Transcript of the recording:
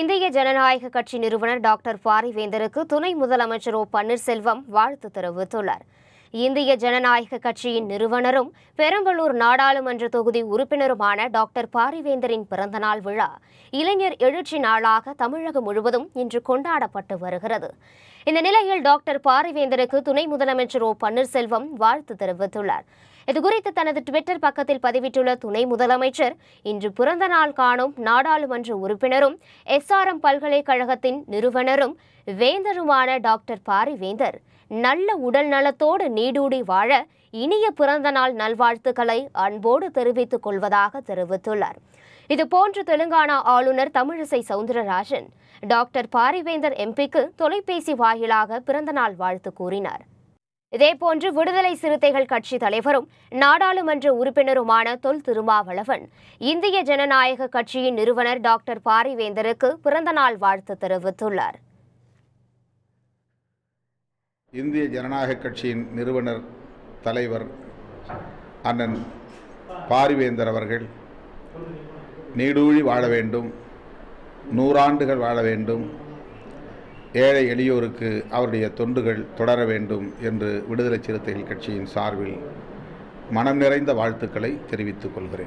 இந்திய ஜனநாயக கட்சி நிறுவனர் டாக்டர் பாரிவேந்தருக்கு துணை முதலமைச்சர் ஓ பன்னீர்செல்வம் வாழ்த்து தெரிவித்துள்ளார் இந்திய ஜனநாயக கட்சியின் நிறுவனரும் பெரம்பலூர் நாடாளுமன்ற தொகுதி உறுப்பினருமான டாக்டர் பாரிவேந்தரின் பிறந்தநாள் விழா இளைஞர் எழுச்சி நாளாக தமிழகம் முழுவதும் இன்று கொண்டாடப்பட்டு வருகிறது இந்த நிலையில் டாக்டர் பாரிவேந்தருக்கு துணை முதலமைச்சர் ஓ பன்னீர்செல்வம் வாழ்த்து தெரிவித்துள்ளார் இதுகுறித்து தனது டுவிட்டர் பக்கத்தில் பதிவிட்டுள்ள துணை முதலமைச்சர் இன்று பிறந்த நாள் காணும் நாடாளுமன்ற உறுப்பினரும் எஸ்ஆர்எம் பல்கலைக்கழகத்தின் நிறுவனரும் வேந்தருமான டாக்டர் பாரிவேந்தர் நல்ல உடல் நலத்தோடு நீடூடி வாழ இனிய பிறந்த நாள் நல்வாழ்த்துக்களை அன்போடு தெரிவித்துக் கொள்வதாக தெரிவித்துள்ளார் இதுபோன்று தெலுங்கானா ஆளுநர் தமிழிசை சவுந்தரராஜன் டாக்டர் பாரிவேந்தர் எம்பிக்கு தொலைபேசி வாயிலாக பிறந்தநாள் வாழ்த்து கூறினார் இதேபோன்று விடுதலை சிறுத்தைகள் கட்சி தலைவரும் நாடாளுமன்ற உறுப்பினருமான தொல் திருமாவளவன் இந்திய ஜனநாயக கட்சியின் நிறுவனர் டாக்டர் பாரிவேந்தருக்கு பிறந்தநாள் வாழ்த்து தெரிவித்துள்ளார் இந்திய ஜனநாயக கட்சியின் நிறுவனர் தலைவர் அண்ணன் பாரிவேந்தர் அவர்கள் நீடூழி வாழ வேண்டும் நூறாண்டுகள் வாழ வேண்டும் ஏழை எளியோருக்கு அவருடைய தொண்டுகள் தொடர வேண்டும் என்று விடுதலை சிறுத்தைகள் கட்சியின் சார்பில் மனம் நிறைந்த வாழ்த்துக்களை தெரிவித்துக் கொள்கிறேன்